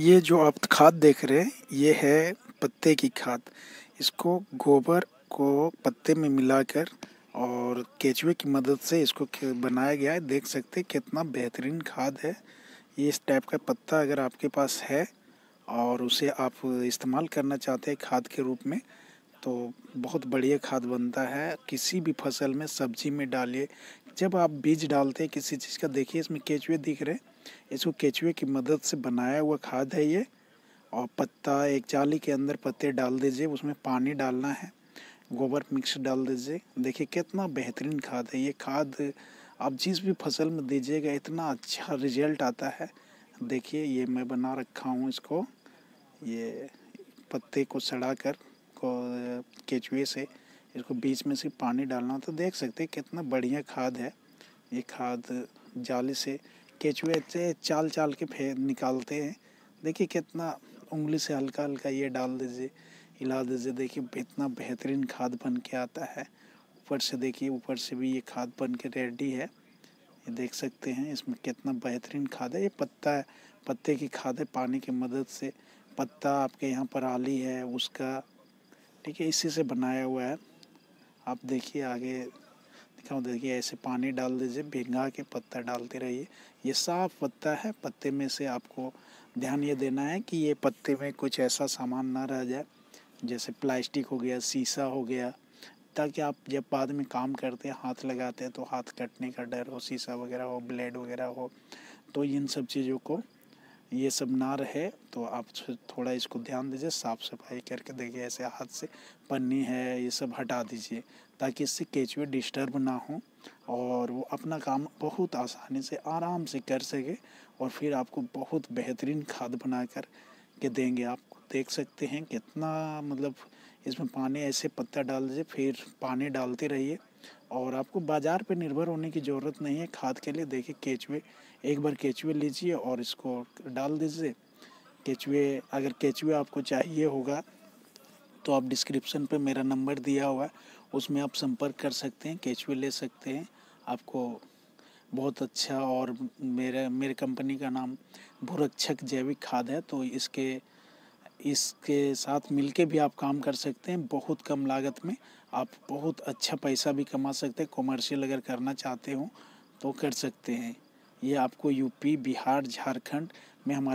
ये जो आप खाद देख रहे हैं ये है पत्ते की खाद इसको गोबर को पत्ते में मिलाकर और केचुए की मदद से इसको बनाया गया है देख सकते हैं कितना बेहतरीन खाद है ये इस टाइप का पत्ता अगर आपके पास है और उसे आप इस्तेमाल करना चाहते हैं खाद के रूप में तो बहुत बढ़िया खाद बनता है किसी भी फसल में सब्जी में डालिए जब आप बीज डालते हैं किसी चीज़ का देखिए इसमें केचुए दिख रहे हैं इसको केचुए की मदद से बनाया हुआ खाद है ये और पत्ता एक जाली के अंदर पत्ते डाल दीजिए उसमें पानी डालना है गोबर मिक्स डाल दीजिए देखिए कितना बेहतरीन खाद है ये खाद आप जिस भी फसल में दीजिएगा इतना अच्छा रिजल्ट आता है देखिए ये मैं बना रखा हूँ इसको ये पत्ते को सड़ा कर को केचुए से इसको बीच में से पानी डालना तो देख सकते हैं कितना बढ़िया खाद है ये खाद जाली से केचुए से चाल चाल के फेर निकालते हैं देखिए कितना उंगली से हल्का हल्का ये डाल दीजिए हिला दीजिए देखिए इतना बेहतरीन खाद बन के आता है ऊपर से देखिए ऊपर से भी ये खाद बन के रेडी है ये देख सकते हैं इसमें कितना बेहतरीन खाद है ये पत्ता है पत्ते की खाद है पानी की मदद से पत्ता आपके यहाँ पर आली है उसका ठीक है इसी से बनाया हुआ है आप देखिए आगे तो देखिए ऐसे पानी डाल दीजिए भिंगा के पत्ता डालते रहिए ये साफ पत्ता है पत्ते में से आपको ध्यान ये देना है कि ये पत्ते में कुछ ऐसा सामान ना रह जाए जैसे प्लास्टिक हो गया शीशा हो गया ताकि आप जब बाद में काम करते हैं हाथ लगाते हैं तो हाथ कटने का डर हो शीशा वगैरह हो ब्लेड वगैरह हो तो इन सब चीज़ों को ये सब ना रहे तो आप थोड़ा इसको ध्यान दीजिए साफ़ सफाई करके देखिए ऐसे हाथ से पन्नी है ये सब हटा दीजिए ताकि इससे केचुए डिस्टर्ब ना हो और वो अपना काम बहुत आसानी से आराम से कर सके और फिर आपको बहुत बेहतरीन खाद बना कर के देंगे आप देख सकते हैं कितना मतलब इसमें पानी ऐसे पत्ता डाल दीजिए फिर पानी डालते रहिए और आपको बाज़ार पर निर्भर होने की ज़रूरत नहीं है खाद के लिए देखिए केचुए एक बार केचुए लीजिए और इसको डाल दीजिए केचुए अगर केचुए आपको चाहिए होगा तो आप डिस्क्रिप्शन पे मेरा नंबर दिया हुआ है उसमें आप संपर्क कर सकते हैं केचुए ले सकते हैं आपको बहुत अच्छा और मेरे मेरे कंपनी का नाम भुरक्षक जैविक खाद है तो इसके इसके साथ मिलके भी आप काम कर सकते हैं बहुत कम लागत में आप बहुत अच्छा पैसा भी कमा सकते हैं कॉमर्शियल अगर करना चाहते हो तो कर सकते हैं ये आपको यूपी बिहार झारखंड में हमारे